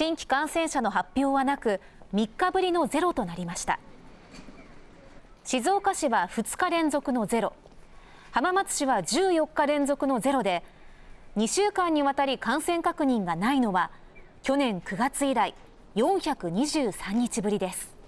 新規感染者の発表はなく3日ぶりのゼロとなりました静岡市は2日連続のゼロ浜松市は14日連続のゼロで2週間にわたり感染確認がないのは去年9月以来423日ぶりです